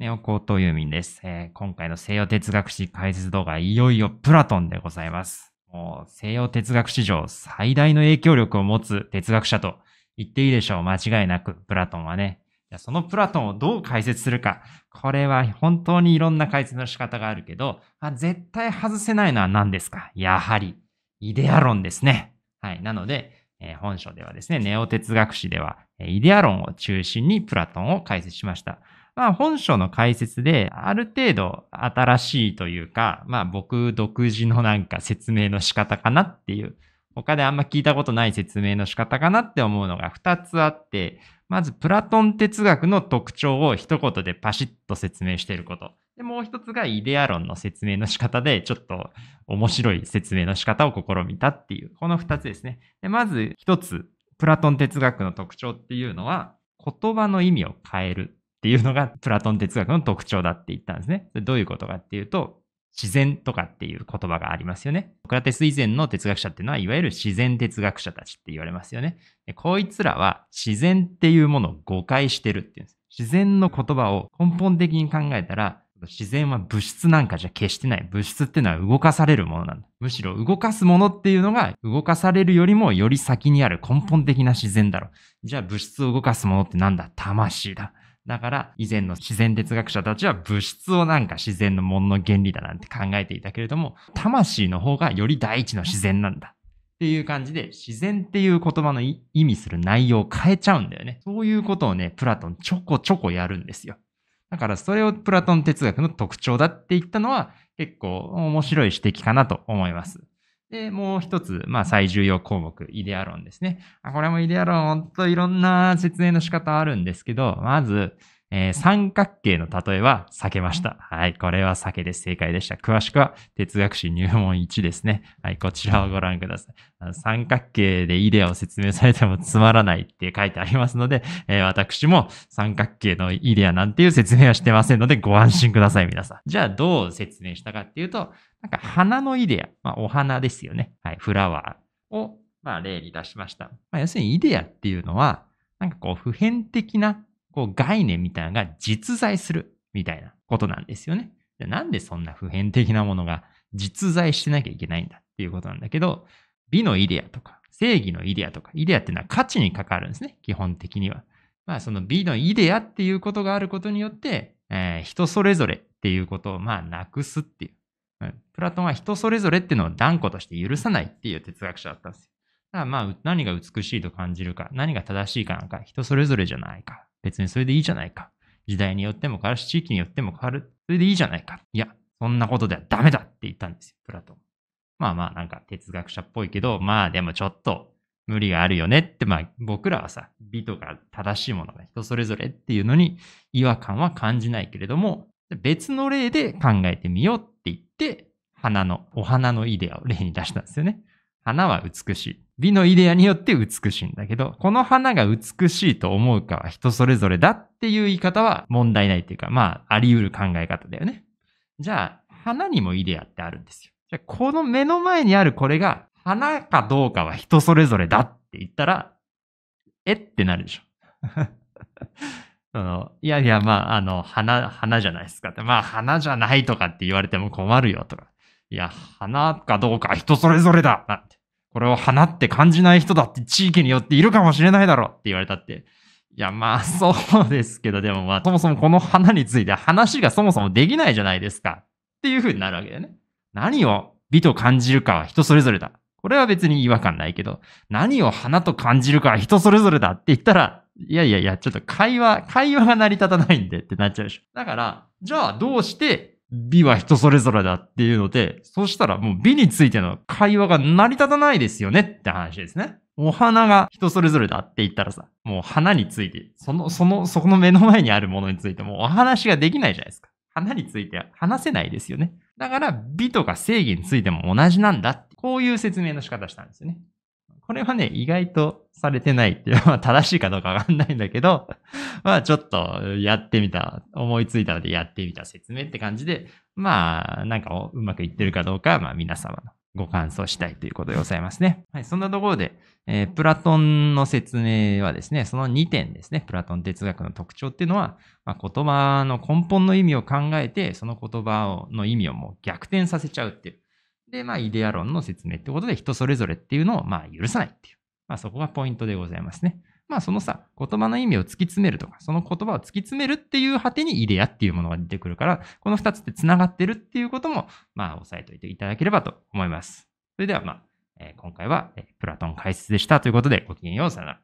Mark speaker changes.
Speaker 1: ネオコートユーミンです、えー、今回の西洋哲学史解説動画、いよいよプラトンでございます。もう西洋哲学史上最大の影響力を持つ哲学者と言っていいでしょう。間違いなく、プラトンはね。そのプラトンをどう解説するか。これは本当にいろんな解説の仕方があるけど、あ絶対外せないのは何ですかやはり、イデア論ですね。はい。なので、えー、本書ではですね、ネオ哲学史では、イデア論を中心にプラトンを解説しました。まあ本書の解説で、ある程度新しいというか、まあ僕独自のなんか説明の仕方かなっていう、他であんま聞いたことない説明の仕方かなって思うのが2つあって、まずプラトン哲学の特徴を一言でパシッと説明していること。で、もう一つがイデア論の説明の仕方で、ちょっと面白い説明の仕方を試みたっていう、この2つですね。で、まず1つ、プラトン哲学の特徴っていうのは、言葉の意味を変えるっていうのがプラトン哲学の特徴だって言ったんですね。どういうことかっていうと、自然とかっていう言葉がありますよね。クラテス以前の哲学者っていうのは、いわゆる自然哲学者たちって言われますよね。でこいつらは自然っていうものを誤解してるっていうんです。自然の言葉を根本的に考えたら、自然は物質なんかじゃ決してない。物質っていうのは動かされるものなんだ。むしろ動かすものっていうのが動かされるよりもより先にある根本的な自然だろう。じゃあ物質を動かすものってなんだ魂だ。だから、以前の自然哲学者たちは物質をなんか自然のものの原理だなんて考えていたけれども、魂の方がより第一の自然なんだ。っていう感じで、自然っていう言葉の意味する内容を変えちゃうんだよね。そういうことをね、プラトンちょこちょこやるんですよ。だからそれをプラトン哲学の特徴だって言ったのは結構面白い指摘かなと思います。で、もう一つ、まあ、最重要項目、イデア論ですね。これもイデア論、ほんといろんな説明の仕方あるんですけど、まず、えー、三角形の例えは避けました。はい、これは避けです。正解でした。詳しくは哲学史入門1ですね。はい、こちらをご覧ください。あの三角形でイデアを説明されてもつまらないって書いてありますので、えー、私も三角形のイデアなんていう説明はしてませんのでご安心ください、皆さん。じゃあどう説明したかっていうと、なんか花のイデア、まあ、お花ですよね。はい、フラワーを、まあ、例に出しました。まあ、要するにイデアっていうのは、なんかこう普遍的なこう概念みたいなのが実在するみたいなことなんですよね。なんでそんな普遍的なものが実在してなきゃいけないんだっていうことなんだけど、美のイデアとか正義のイデアとか、イデアっていうのは価値に関わるんですね、基本的には。まあその美のイデアっていうことがあることによって、えー、人それぞれっていうことをまあなくすっていう。うん、プラトンは人それぞれっていうのを断固として許さないっていう哲学者だったんですよ。だからまあ何が美しいと感じるか、何が正しいかなんか人それぞれじゃないか別にそれでいいじゃないか。時代によっても変わるし、地域によっても変わる。それでいいじゃないか。いや、そんなことではダメだって言ったんですよ、プラトン。まあまあ、なんか哲学者っぽいけど、まあでもちょっと無理があるよねって、まあ僕らはさ、美とか正しいものが人それぞれっていうのに違和感は感じないけれども、別の例で考えてみようって言って、花の、お花のイデアを例に出したんですよね。花は美しい。美のイデアによって美しいんだけど、この花が美しいと思うかは人それぞれだっていう言い方は問題ないっていうか、まあ、あり得る考え方だよね。じゃあ、花にもイデアってあるんですよ。じゃあ、この目の前にあるこれが、花かどうかは人それぞれだって言ったら、えってなるでしょ。そのいやいや、まあ、あの、花、花じゃないですかって。まあ、花じゃないとかって言われても困るよとか。いや、花かどうか人それぞれだなんて。これを花って感じない人だって地域によっているかもしれないだろうって言われたって。いや、まあ そうですけど、でもまあそもそもこの花について話がそもそもできないじゃないですか。っていう風になるわけだよね。何を美と感じるかは人それぞれだ。これは別に違和感ないけど、何を花と感じるかは人それぞれだって言ったら、いやいやいや、ちょっと会話、会話が成り立たないんでってなっちゃうでしょ。だから、じゃあどうして美は人それぞれだっていうので、そうしたらもう美についての会話が成り立たないですよねって話ですね。お花が人それぞれだって言ったらさ、もう花について、その、その、そこの目の前にあるものについてもお話ができないじゃないですか。花について話せないですよね。だから美とか正義についても同じなんだこういう説明の仕方したんですよね。これはね、意外とされてないっていう、のは正しいかどうかわかんないんだけど、まあちょっとやってみた、思いついたのでやってみた説明って感じで、まあなんかうまくいってるかどうか、まあ皆様のご感想したいということでございますね。はい、そんなところで、えー、プラトンの説明はですね、その2点ですね、プラトン哲学の特徴っていうのは、まあ、言葉の根本の意味を考えて、その言葉をの意味をもう逆転させちゃうっていう、で、まあ、イデア論の説明ってことで、人それぞれっていうのを、まあ、許さないっていう。まあ、そこがポイントでございますね。まあ、そのさ、言葉の意味を突き詰めるとか、その言葉を突き詰めるっていう果てにイデアっていうものが出てくるから、この二つって繋がってるっていうことも、まあ、押さえておいていただければと思います。それでは、まあ、えー、今回は、えプラトン解説でしたということで、ごきげんよう、さよなら。